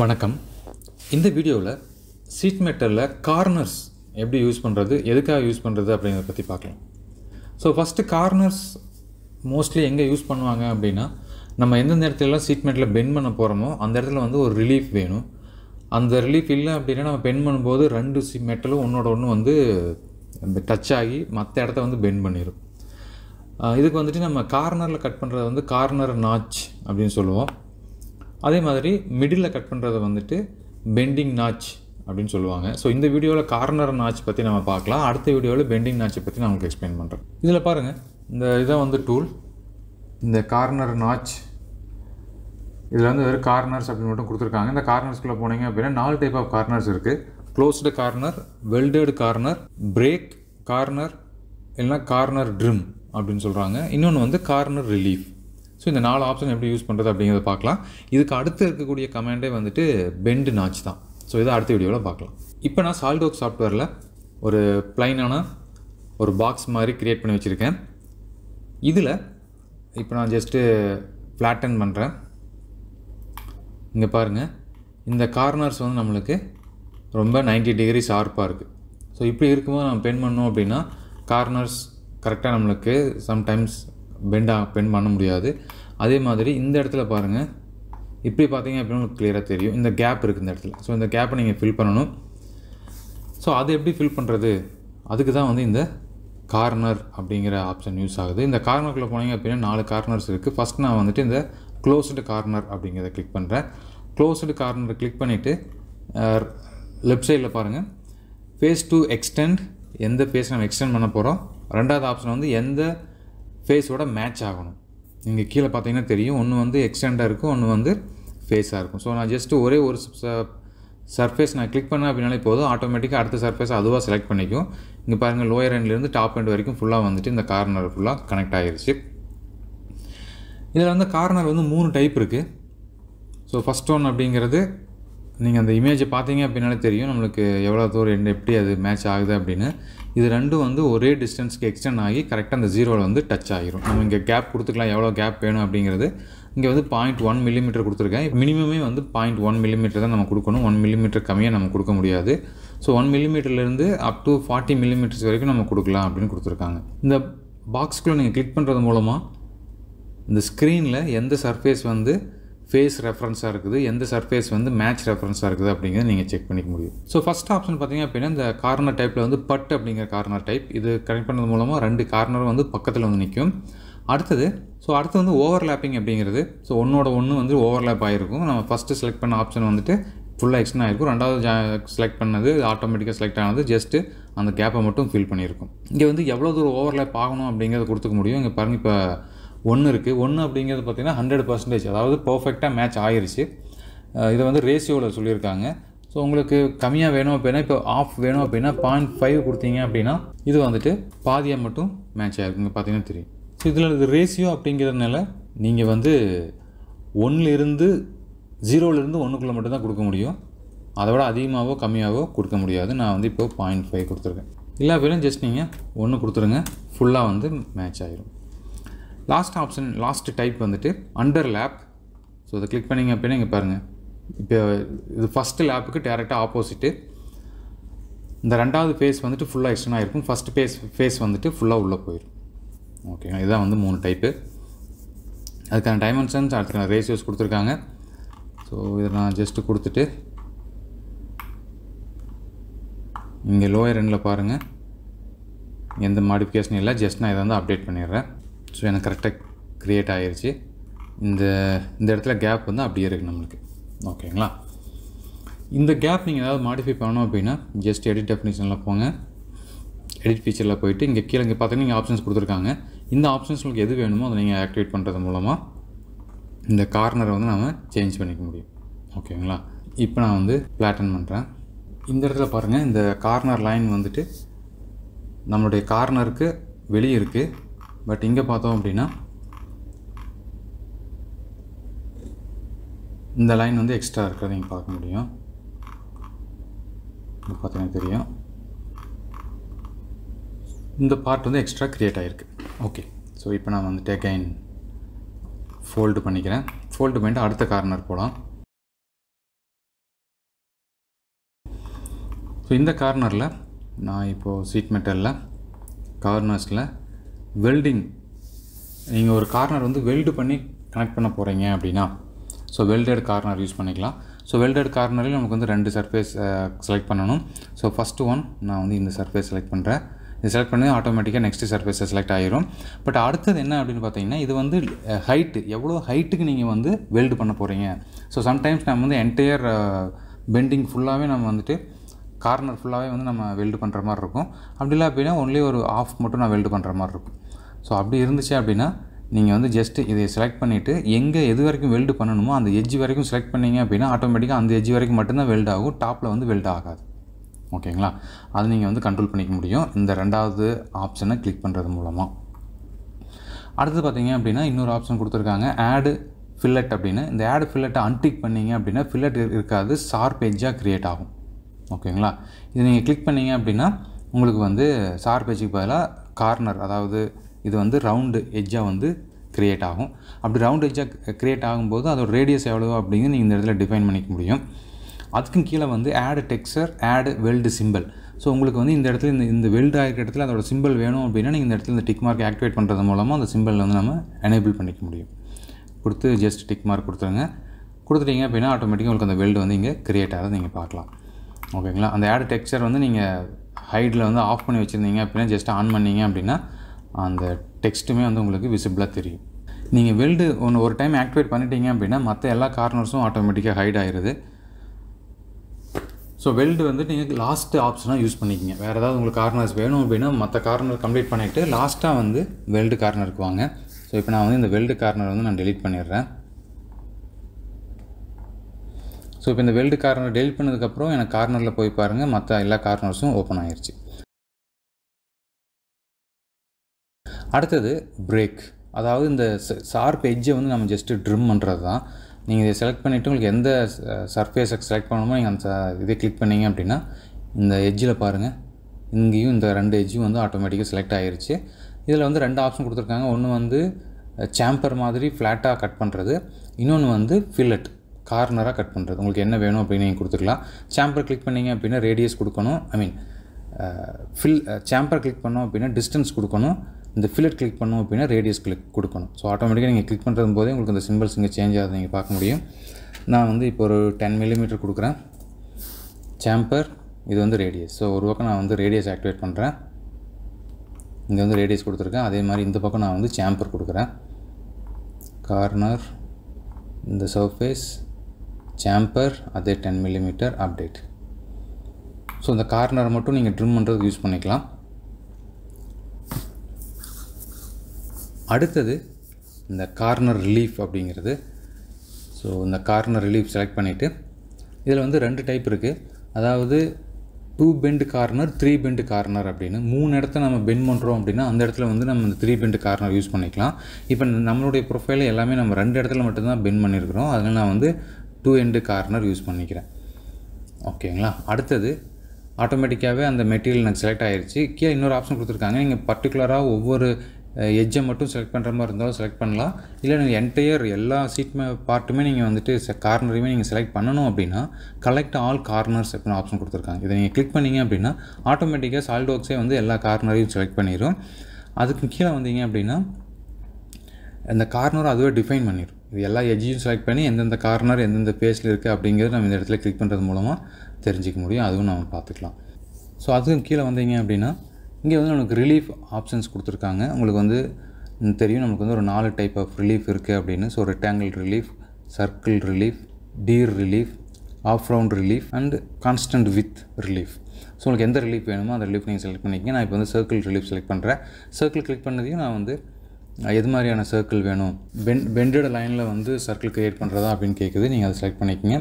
வணக்கம் இந்த வீடியோவில் சீட் மேட்டரில் கார்னர்ஸ் எப்படி யூஸ் பண்ணுறது எதுக்காக யூஸ் பண்ணுறது அப்படிங்கிறத பற்றி பார்க்கலாம் ஸோ ஃபஸ்ட்டு கார்னர்ஸ் மோஸ்ட்லி எங்கே யூஸ் பண்ணுவாங்க அப்படின்னா நம்ம எந்தெந்த இடத்துலலாம் சீட் மெட்டில் பெண்ட் பண்ண போகிறோமோ அந்த இடத்துல வந்து ஒரு ரிலீஃப் வேணும் அந்த ரிலீஃப் இல்லை அப்படின்னா நம்ம பெண்ட் பண்ணும்போது ரெண்டு சீட் மெட்டலும் ஒன்றோட ஒன்று வந்து டச் ஆகி மற்ற இடத்த வந்து பெண்ட் பண்ணிடும் இதுக்கு வந்துட்டு நம்ம கார்னரில் கட் பண்ணுறது வந்து கார்னர் நாச் அப்படின்னு சொல்லுவோம் அதே மாதிரி மிடில் கட் பண்ணுறத வந்துட்டு பெண்டிங் நாச் அப்படின்னு சொல்லுவாங்க ஸோ இந்த வீடியோவில் கார்னர் நாச் பற்றி நம்ம பார்க்கலாம் அடுத்த வீடியோவில் பெண்டிங் நாச்சை பற்றி நான் உங்களுக்கு எக்ஸ்பிளைன் பண்ணுறேன் இதில் பாருங்கள் இந்த இதை வந்து டூல் இந்த கார்னர் நாச் இதில் வந்து வெறும் கார்னர்ஸ் அப்படின்னு மட்டும் கொடுத்துருக்காங்க இந்த கார்னர்ஸ்குள்ளே போனீங்க அப்படின்னா நாலு டைப் ஆஃப் கார்னர்ஸ் இருக்குது closed corner welded corner break corner இல்லைனா கார்னர் ட்ரிம் அப்படின்னு சொல்கிறாங்க இன்னொன்று வந்து கார்னர் ரிலீஃப் ஸோ இந்த நாலு ஆப்ஷன் எப்படி யூஸ் பண்ணுறது அப்படிங்கிறத பார்க்கலாம் இதுக்கு அடுத்து இருக்கக்கூடிய கமாண்டே வந்துட்டு பெண்டு நாச் தான் ஸோ இதை அடுத்த வீடியோவில் பார்க்கலாம் இப்போ நான் சால்டோக் சாஃப்ட்வேரில் ஒரு பிளைனான ஒரு பாக்ஸ் மாதிரி க்ரியேட் பண்ணி வச்சுருக்கேன் இதில் இப்போ நான் ஜஸ்ட்டு ஃப்ளாட்டன் பண்ணுறேன் இங்கே பாருங்கள் இந்த கார்னர்ஸ் வந்து நம்மளுக்கு ரொம்ப நைன்டி டிகிரி ஷார்ப்பாக இருக்குது ஸோ இப்படி இருக்கும்போது நம்ம பென் பண்ணோம் அப்படின்னா கார்னர்ஸ் கரெக்டாக நம்மளுக்கு சம்டைம்ஸ் பெண்டாக பெண்ட் பண்ண முடியாது அதே மாதிரி இந்த இடத்துல பாருங்கள் இப்படி பார்த்தீங்க அப்படின்னு உங்களுக்கு கிளியராக தெரியும் இந்த கேப் இருக்குது இந்த இடத்துல ஸோ இந்த கேப்பை நீங்கள் ஃபில் பண்ணணும் ஸோ அது எப்படி ஃபில் பண்ணுறது அதுக்கு தான் வந்து இந்த கார்னர் அப்படிங்கிற ஆப்ஷன் யூஸ் ஆகுது இந்த கார்னருக்குள்ளே போனீங்க அப்படின்னா நாலு கார்னர்ஸ் இருக்குது ஃபஸ்ட் நான் வந்துட்டு இந்த க்ளோஸ்டு கார்னர் அப்படிங்கிறத கிளிக் பண்ணுறேன் க்ளோஸ்டு கார்னர் கிளிக் பண்ணிவிட்டு லெஃப்ட் சைடில் பாருங்கள் ஃபேஸ் டூ எக்ஸ்டெண்ட் எந்த ஃபேஸ் நம்ம எக்ஸ்டெண்ட் பண்ண போகிறோம் ரெண்டாவது ஆப்ஷன் வந்து எந்த ஃபேஸோட மேட்ச் ஆகணும் நீங்கள் கீழே பார்த்தீங்கன்னா தெரியும் ஒன்று வந்து எக்ஸ்டெண்டாக இருக்கும் ஒன்று வந்து ஃபேஸாக இருக்கும் ஸோ நான் ஜஸ்ட்டு ஒரே ஒரு சர்ஃபேஸ் நான் கிளிக் பண்ணேன் அப்படின்னாலே போதும் ஆட்டோமேட்டிக்காக அடுத்த சர்ஃபேஸ் அதுவாக செலக்ட் பண்ணிக்கும் இங்கே பாருங்கள் லோயர் ஹேண்ட்லேருந்து டாப் ஹேண்ட் வரைக்கும் ஃபுல்லாக வந்துட்டு இந்த கார்னர் ஃபுல்லாக கனெக்ட் ஆகிருச்சு இதில் வந்து கார்னர் வந்து மூணு டைப் இருக்குது ஸோ ஃபஸ்ட் ஒன் அப்படிங்கிறது நீங்கள் அந்த இமேஜை பார்த்தீங்க அப்படின்னாலே தெரியும் நம்மளுக்கு எவ்வளோ தூரம் எப்படி அது மேட்ச் ஆகுது அப்படின்னு இது ரெண்டும் வந்து ஒரே டிஸ்டன்ஸ்க்கு எக்ஸ்டெண்ட் ஆகி கரெக்டாக அந்த ஜீரோவில் வந்து டச் ஆகிரும் நம்ம இங்கே கேப் கொடுத்துக்கலாம் எவ்வளோ கேப் வேணும் அப்படிங்கிறது இங்கே வந்து பாயிண்ட் ஒன் மில்லிமீட்டர் கொடுத்துருக்கேன் மினிமமே வந்து பாயிண்ட் ஒன் மில்லிமீட்டர் தான் நம்ம கொடுக்கணும் ஒன் மில்லிமீட்டர் கம்மியாக நம்ம கொடுக்க முடியாது ஸோ ஒன் மில்லிமீட்டர்லேருந்து அப் டு ஃபார்ட்டி மில்லிமீட்டர்ஸ் வரைக்கும் நம்ம கொடுக்கலாம் அப்படின்னு கொடுத்துருக்காங்க இந்த பாக்ஸ்குள்ளே நீங்கள் கிளிக் பண்ணுறது மூலமாக இந்த ஸ்க்ரீனில் எந்த சர்ஃபேஸ் வந்து ஃபேஸ் ரெஃபரன்ஸாக இருக்குது எந்த சர்ஃபேஸ் வந்து மேட்ச் ரெஃபரன்ஸாக இருக்குது அப்படிங்கிறத நீங்கள் செக் பண்ணிக்க முடியும் ஸோ ஃபஸ்ட் ஆப்ஷன் பார்த்திங்க அப்படின்னா இந்த கார்னர் டைப்பில் வந்து பட் அப்படிங்கிற கார்னர் டைப் இது கனெக்ட் பண்ணது மூலமாக ரெண்டு கார்னரும் வந்து பக்கத்தில் வந்து நிற்கும் அடுத்தது ஸோ அடுத்து வந்து ஓவர்லேப்பிங் அப்படிங்கிறது ஸோ ஒன்றோட ஒன்று வந்து ஓவர்லேப் ஆகிருக்கும் நம்ம ஃபஸ்ட்டு செலக்ட் பண்ண ஆப்ஷன் வந்துட்டு ஃபுல்லாக எக்ஸ்டன் ஆகிருக்கும் ரெண்டாவது ஜா செலக்ட் பண்ணது ஆட்டோமேட்டிக்காக செலக்ட் ஆனது ஜஸ்ட்டு அந்த கேப்பை மட்டும் ஃபில் பண்ணியிருக்கும் இங்கே வந்து எவ்வளோ தூரம் ஓவர்லேப் ஆகணும் அப்படிங்கிறத கொடுத்துக்க முடியும் இங்கே பாருங்கள் இப்போ ஒன்று இருக்குது ஒன்று அப்படிங்கிறது பார்த்திங்கன்னா ஹண்ட்ரட் பர்சன்டேஜ் அதாவது பர்ஃபெக்டாக மேட்ச் ஆயிடுச்சு இதை வந்து ரேஷியோவில் சொல்லியிருக்காங்க ஸோ உங்களுக்கு கம்மியாக வேணும் அப்படின்னா இப்போ ஆஃப் வேணும் அப்படின்னா பாயிண்ட் ஃபைவ் கொடுத்தீங்க அப்படின்னா இது வந்துட்டு பாதியாக மட்டும் மேட்ச் ஆகிருக்குங்க பார்த்தீங்கன்னா தெரியும் ஸோ இதில் இது ரேஷியோ அப்படிங்கிறதுனால நீங்கள் வந்து ஒன்றுலேருந்து ஜீரோலேருந்து ஒன்றுக்குள்ளே மட்டும்தான் கொடுக்க முடியும் அதை விட அதிகமாகவோ கம்மியாகவோ கொடுக்க முடியாது நான் வந்து இப்போ பாயிண்ட் ஃபைவ் கொடுத்துருக்கேன் இல்லை அப்படின்னா ஜஸ்ட் நீங்கள் ஒன்று கொடுத்துருங்க ஃபுல்லாக வந்து மேட்ச் ஆகிரும் லாஸ்ட் ஆப்ஷன் லாஸ்ட் டைப் வந்துட்டு அண்டர் லேப் ஸோ அதை கிளிக் பண்ணிங்க அப்படின்னா இங்கே பாருங்கள் இப்போ இது ஃபஸ்ட்டு லேப்புக்கு டேரெக்டாக ஆப்போசிட்டு இந்த ரெண்டாவது ஃபேஸ் வந்துட்டு ஃபுல்லாக எக்ஸ்டன் ஆகிருக்கும் ஃபஸ்ட்டு ஃபேஸ் ஃபேஸ் வந்துட்டு ஃபுல்லாக உள்ளே போயிடும் ஓகே இதுதான் வந்து மூணு டைப்பு அதுக்கான டைமென்ஷன்ஸ் அதுக்கான ரேஷியோஸ் கொடுத்துருக்காங்க ஸோ இதை நான் ஜஸ்ட்டு கொடுத்துட்டு இங்கே லோயர் எண்டில் பாருங்கள் எந்த மாடிஃபிகேஷனும் இல்லை ஜஸ்ட் நான் இதை வந்து அப்டேட் பண்ணிடுறேன் ஸோ எனக்கு கரெக்டாக க்ரியேட் ஆகிருச்சு இந்த இந்த இடத்துல கேப் வந்து அப்படியே இருக்குது நம்மளுக்கு ஓகேங்களா இந்த கேப் நீங்கள் ஏதாவது மாடிஃபை பண்ணணும் அப்படின்னா ஜஸ்ட் எடிட் டெஃபினேஷனில் போங்க எடிட் ஃபீச்சரில் போயிட்டு இங்கே கீழே இங்கே பார்த்தீங்கன்னா நீங்கள் ஆப்ஷன்ஸ் கொடுத்துருக்காங்க இந்த ஆப்ஷன்ஸ் உங்களுக்கு எது வேணுமோ அதை நீங்கள் ஆக்டிவேட் பண்ணுறது மூலமாக இந்த கார்னரை வந்து நம்ம சேஞ்ச் பண்ணிக்க முடியும் ஓகேங்களா இப்போ நான் வந்து பிளாட்டன் பண்ணுறேன் இந்த இடத்துல பாருங்கள் இந்த கார்னர் லைன் வந்துட்டு நம்மளுடைய கார்னருக்கு வெளியே இருக்குது பட் இங்கே பார்த்தோம் அப்படின்னா இந்த லைன் வந்து எக்ஸ்ட்ரா இருக்கிறத நீங்கள் பார்க்க முடியும் பார்த்தீங்கன்னா தெரியும் இந்த பார்ட் வந்து எக்ஸ்ட்ரா க்ரியேட் ஆகிருக்கு ஓகே ஸோ இப்போ நான் டேக் அகைன் ஃபோல்டு பண்ணிக்கிறேன் ஃபோல்டு பண்ணிட்டு அடுத்த கார்னர் போகலாம் ஸோ இந்த கார்னரில் நான் இப்போது சீட் மெட்டலில் கார்னர்ஸில் வெல்டிங் நீங்கள் ஒரு கார்னர் வந்து வெல்டு பண்ணி கனெக்ட் பண்ண போகிறீங்க அப்படின்னா ஸோ வெல்டட் கார்னர் யூஸ் பண்ணிக்கலாம் ஸோ வெல்டட் கார்னரில் நமக்கு வந்து ரெண்டு சர்ஃபேஸ் செலக்ட் பண்ணணும் ஸோ ஃபஸ்ட்டு ஒன் நான் வந்து இந்த சர்ஃபேஸ் செலக்ட் பண்ணுறேன் இது செலக்ட் பண்ணி ஆட்டோமேட்டிக்காக நெக்ஸ்ட்டு சர்ஃபேஸை செலக்ட் ஆகிரும் பட் அடுத்தது என்ன அப்படின்னு பார்த்தீங்கன்னா இது வந்து ஹைட்டு எவ்வளோ ஹைட்டுக்கு நீங்கள் வந்து வெல்டு பண்ண போகிறீங்க ஸோ சம்டைம்ஸ் நம்ம வந்து என்டையர் பெண்டிங் ஃபுல்லாகவே நம்ம வந்துட்டு கார்னர் ஃபுல்லாகவே வந்து நம்ம வெல்டு பண்ணுற மாதிரி இருக்கும் அப்படிலாம் அப்படின்னா ஒன்லி ஒரு ஆஃப் மட்டும் நான் வெல்டு பண்ணுற மாதிரி இருக்கும் ஸோ அப்படி இருந்துச்சு அப்படின்னா நீங்கள் வந்து ஜஸ்ட்டு இதை செலக்ட் பண்ணிவிட்டு எங்கே எது வரைக்கும் வெல்டு பண்ணணுமோ அந்த எஜ்ஜி வரைக்கும் செலக்ட் பண்ணிங்க அப்படின்னா ஆட்டோமேட்டிக்காக அந்த எஜ்ஜி வரைக்கும் மட்டும்தான் வெல்ட் ஆகும் டாப்பில் வந்து வெல்ட் ஆகாது ஓகேங்களா அது நீங்கள் வந்து கண்ட்ரோல் பண்ணிக்க முடியும் இந்த ரெண்டாவது ஆப்ஷனை கிளிக் பண்ணுறது மூலமாக அடுத்து பார்த்தீங்க அப்படின்னா இன்னொரு ஆப்ஷன் கொடுத்துருக்காங்க ஆடு ஃபில்லட் அப்படின்னு இந்த ஆடு ஃபில்லட்டை அன்டிக் பண்ணிங்க அப்படின்னா ஃபில்லட் இருக்காது ஷார்ப் எஜ்ஜாக க்ரியேட் ஆகும் ஓகேங்களா இது நீங்கள் கிளிக் பண்ணிங்க அப்படின்னா உங்களுக்கு வந்து ஷார்ப் எஜ்ஜுக்கு பதிலாக கார்னர் அதாவது இது வந்து ரவுண்டு எஜ்ஜாக வந்து க்ரியேட் ஆகும் அப்படி ரவுண்ட் எஜ்ஜாக க்ரியேட் ஆகும்போது அதோட ரேடியஸ் எவ்வளோ அப்படிங்கிறது நீங்கள் இந்த இடத்துல டிஃபைன் பண்ணிக்க முடியும் அதுக்கும் கீழே வந்து ஆடு டெக்ஸ்டர் ஆடு வெல்டு சிம்பிள் ஸோ உங்களுக்கு வந்து இந்த இடத்துல இந்த இந்த வெல்டு ஆகிற இடத்துல அதோட சிம்பிள் வேணும் அப்படின்னா நீங்கள் இந்த இடத்துல இந்த டிக் மார்க் ஆக்டிவேட் பண்ணுறது மூலமாக அந்த சிம்பிள் வந்து நம்ம எனேபிள் பண்ணிக்க முடியும் கொடுத்து ஜஸ்ட் டிக் மார்க் கொடுத்துருங்க கொடுத்துட்டீங்க அப்படின்னா ஆட்டோமேட்டிக்காக உங்களுக்கு அந்த வெல்டு வந்து இங்கே க்ரியேட் ஆகிறது நீங்கள் பார்க்கலாம் ஓகேங்களா அந்த ஆடு டெக்ஸ்டர் வந்து நீங்கள் ஹைட்டில் வந்து ஆஃப் பண்ணி வச்சுருந்தீங்க அப்படின்னா ஜஸ்ட் ஆன் பண்ணிங்க அப்படின்னா அந்த டெக்ஸ்ட்டுமே வந்து உங்களுக்கு விசிபிளாக தெரியும் நீங்கள் வெல்டு ஒன்று ஒரு டைம் ஆக்டிவேட் பண்ணிட்டீங்க அப்படின்னா மற்ற எல்லா கார்னர்ஸும் ஆட்டோமேட்டிக்காக ஹைட் ஆயிடுது ஸோ வெல்டு வந்து நீங்கள் லாஸ்ட்டு ஆப்ஷனாக யூஸ் பண்ணிக்கிங்க வேறு ஏதாவது உங்களுக்கு கார்னர்ஸ் வேணும் அப்படின்னா மற்ற கார்னர் கம்ப்ளீட் பண்ணிவிட்டு லாஸ்ட்டாக வந்து வெல்டு கார்னருக்கு வாங்க ஸோ இப்போ நான் வந்து இந்த வெல்டு கார்னர் வந்து நான் டெலிட் பண்ணிடுறேன் ஸோ இப்போ இந்த வெல்டு கார்னர் டெலிட் பண்ணதுக்கப்புறம் எனக்கு கார்னரில் போய் பாருங்கள் மற்ற எல்லா கார்னர்ஸும் ஓப்பன் ஆயிடுச்சு அடுத்தது பிரேக் அதாவது இந்த ஷார்ப் எஜ்ஜை வந்து நம்ம ஜஸ்ட்டு ட்ரிம் பண்ணுறது தான் நீங்கள் இதை செலக்ட் பண்ணிவிட்டு உங்களுக்கு எந்த சர்ஃபேஸை செலக்ட் பண்ணணுமோ நீங்கள் அந்த இதை கிளிக் பண்ணிங்க அப்படின்னா இந்த எஜ்ஜில் பாருங்கள் இங்கேயும் இந்த ரெண்டு எஜ்ஜும் வந்து ஆட்டோமேட்டிக்காக செலக்ட் ஆகிருச்சு இதில் வந்து ரெண்டு ஆப்ஷன் கொடுத்துருக்காங்க ஒன்று வந்து சாம்பர் மாதிரி ஃப்ளாட்டாக கட் பண்ணுறது இன்னொன்று வந்து ஃபில்லட் கார்னராக கட் பண்ணுறது உங்களுக்கு என்ன வேணும் அப்படின்னு நீங்கள் கொடுத்துக்கலாம் சாம்பர் கிளிக் பண்ணிங்க அப்படின்னா ரேடியஸ் கொடுக்கணும் ஐ மீன் ஃபில் சாம்பர் கிளிக் பண்ணோம் அப்படின்னா டிஸ்டன்ஸ் கொடுக்கணும் இந்த ஃபில்லட் கிளிக் பண்ணோம் அப்படின்னா ரேடியஸ் கிளிக் கொடுக்கணும் ஸோ ஆட்டோமேட்டிக்காக நீங்கள் கிளிக் பண்ணுறது போதே உங்களுக்கு இந்த சிம்பிள்ஸ் இங்கே சேஞ்ச் ஆகுது நீங்கள் பார்க்க முடியும் நான் வந்து இப்போ ஒரு டென் மில்லிமீட்டர் கொடுக்குறேன் சாம்பர் இது வந்து ரேடியஸ் ஸோ ஒரு பக்கம் நான் வந்து ரேடியஸ் ஆக்டிவேட் பண்ணுறேன் இங்கே வந்து ரேடியஸ் கொடுத்துருக்கேன் அதே மாதிரி இந்த பக்கம் நான் வந்து சாம்பர் கொடுக்குறேன் கார்னர் இந்த சர்ஃபேஸ் சாம்பர் அதே டென் மில்லிமீட்டர் அப்டேட் ஸோ இந்த கார்னர் மட்டும் நீங்கள் ட்ரிம் பண்ணுறதுக்கு யூஸ் பண்ணிக்கலாம் அடுத்தது இந்த கார்னர் ரிலீஃப் அப்படிங்கிறது ஸோ இந்த கார்னர் ரிலீஃப் செலக்ட் பண்ணிவிட்டு இதில் வந்து ரெண்டு டைப் இருக்குது அதாவது two bend corner three bend corner அப்படின்னு மூணு இடத்த நம்ம பெண்ட் பண்ணுறோம் அப்படின்னா அந்த இடத்துல வந்து நம்ம இந்த த்ரீ பெண்டு கார்னர் யூஸ் பண்ணிக்கலாம் இப்போ நம்மளுடைய ப்ரொஃபைல் எல்லாமே நம்ம ரெண்டு இடத்துல மட்டும்தான் பெண்ட் பண்ணியிருக்கிறோம் அதில் நான் வந்து டூ எண்டு கார்னர் யூஸ் பண்ணிக்கிறேன் ஓகேங்களா அடுத்தது ஆட்டோமேட்டிக்காகவே அந்த மெட்டீரியல் எனக்கு செலக்ட் ஆகிருச்சு கீழே இன்னொரு ஆப்ஷன் கொடுத்துருக்காங்க நீங்கள் பர்டிகுலராக ஒவ்வொரு எஜ்ஜை மட்டும் செலக்ட் பண்ணுற மாதிரி இருந்தாலும் செலக்ட் பண்ணலாம் இல்லை நீங்கள் என்டையர் எல்லா மே பார்ட்டுமே நீங்கள் வந்துட்டு கார்னரையுமே நீங்கள் செலக்ட் பண்ணணும் அப்படின்னா கலெக்ட் ஆல் கார்னர்ஸ் அப்படின்னு ஆப்ஷன் கொடுத்துருக்காங்க இதை நீங்கள் கிளிக் பண்ணிங்க அப்படின்னா ஆட்டோமேட்டிக்காக சால்டோக்ஸே வந்து எல்லா கார்னரையும் செலக்ட் பண்ணிடும் அதுக்கு கீழே வந்தீங்க அப்படின்னா இந்த கார்னர் அதுவே டிஃபைன் பண்ணிடும் இது எல்லா எஜ்ஜையும் செலக்ட் பண்ணி எந்தெந்த கார்னர் எந்தெந்த பேஸில் இருக்குது அப்படிங்கிறது நம்ம இந்த இடத்துல கிளிக் பண்ணுறது மூலமாக தெரிஞ்சிக்க முடியும் அதுவும் நம்ம பார்த்துக்கலாம் ஸோ அதுக்கும் கீழே வந்தீங்க அப்படின்னா இங்கே வந்து நமக்கு ரிலீஃப் ஆப்ஷன்ஸ் கொடுத்துருக்காங்க உங்களுக்கு வந்து தெரியும் நமக்கு வந்து ஒரு நாலு டைப் ஆஃப் ரிலீஃப் இருக்குது அப்படின்னு so rectangle relief circle relief tear relief obround relief and constant width relief so உங்களுக்கு எந்த ரிலீஃப் வேணுமோ அந்த ரிலீஃப் நீங்கள் செலக்ட் பண்ணிக்கங்க நான் இப்போ வந்து சர்க்கிள் ரிலீஃப் செலக்ட் பண்ணுறேன் சர்க்கிள் கிளிக் பண்ணதையும் நான் வந்து எது மாதிரியான சர்க்கிள் வேணும் பென் பெண்டட் லைனில் வந்து சர்க்கிள் க்ரியேட் பண்ணுறதா அப்படின்னு கேட்குது நீங்கள் அதை செலக்ட் பண்ணிக்கங்க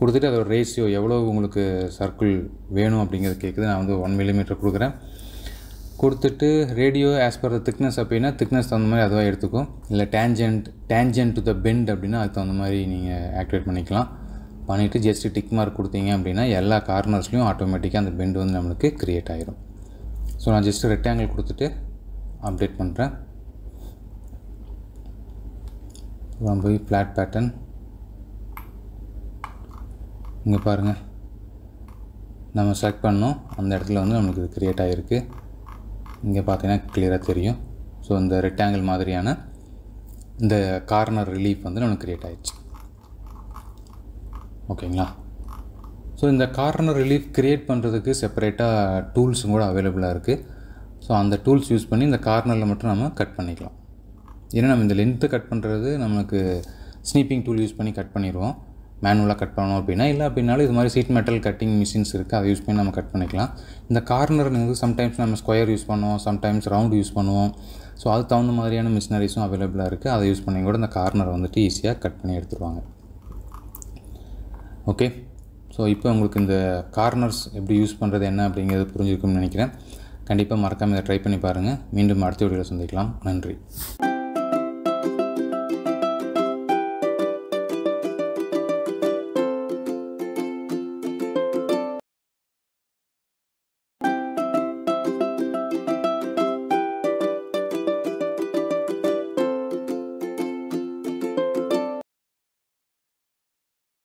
கொடுத்துட்டு அதோட ரேஷியோ எவ்வளோ உங்களுக்கு சர்க்கிள் வேணும் அப்படிங்கிறது கேட்குது நான் வந்து ஒன் மில்லிமீட்டர் கொடுக்குறேன் கொடுத்துட்டு radius as per the thickness அப்படின்னா திக்னஸ் தகுந்த மாதிரி அதுவாக எடுத்துக்கும் இல்லை tangent tangent to the bend அப்படின்னா அதுக்கு தகுந்த மாதிரி நீங்கள் ஆக்டிவேட் பண்ணிக்கலாம் பண்ணிவிட்டு ஜஸ்ட்டு டிக் மார்க் கொடுத்தீங்க அப்படின்னா எல்லா கார்னர்ஸ்லையும் ஆட்டோமேட்டிக்காக அந்த பெண்ட் வந்து நம்மளுக்கு க்ரியேட் ஆகிரும் ஸோ நான் ஜஸ்ட்டு ரெக்டாங்கிள் கொடுத்துட்டு அப்டேட் பண்ணுறேன் போய் ஃப்ளாட் பேட்டர்ன் இங்கே பாருங்கள் நம்ம செலக்ட் பண்ணோம் அந்த இடத்துல வந்து நம்மளுக்கு இது க்ரியேட் ஆகிருக்கு இங்கே பார்த்தீங்கன்னா கிளியராக தெரியும் ஸோ இந்த ரெக்டாங்கிள் மாதிரியான இந்த கார்னர் ரிலீஃப் வந்து நம்மளுக்கு க்ரியேட் ஆகிடுச்சு ஓகேங்களா ஸோ இந்த கார்னர் ரிலீஃப் க்ரியேட் பண்ணுறதுக்கு செப்பரேட்டாக டூல்ஸும் கூட அவைலபிளாக இருக்குது ஸோ அந்த டூல்ஸ் யூஸ் பண்ணி இந்த கார்னரில் மட்டும் நம்ம கட் பண்ணிக்கலாம் ஏன்னா நம்ம இந்த லென்த்து கட் பண்ணுறது நம்மளுக்கு ஸ்னீப்பிங் டூல் யூஸ் பண்ணி கட் பண்ணிடுவோம் மேனுவலாக கட் பண்ணணும் அப்படின்னா இல்லை அப்படின்னாலும் இது மாதிரி சீட் மெட்டல் கட்டிங் மிஷின்ஸ் இருக்குது அதை யூஸ் பண்ணி நம்ம கட் பண்ணிக்கலாம் இந்த வந்து சம்டைம்ஸ் நம்ம ஸ்கொயர் யூஸ் பண்ணுவோம் சம்டைம்ஸ் ரவுண்ட் யூஸ் பண்ணுவோம் ஸோ அது தகுந்த மாதிரியான மிஷினரிஸும் அவைலபிளாக இருக்குது அதை யூஸ் பண்ணி கூட இந்த கார்னரை வந்துட்டு ஈஸியாக கட் பண்ணி எடுத்துருவாங்க ஓகே ஸோ இப்போ உங்களுக்கு இந்த கார்னர்ஸ் எப்படி யூஸ் பண்ணுறது என்ன அப்படிங்கிறது புரிஞ்சிருக்கும்னு நினைக்கிறேன் கண்டிப்பாக மறக்காமல் இதை ட்ரை பண்ணி பாருங்கள் மீண்டும் அடுத்த வீடியோவில் சந்திக்கலாம் நன்றி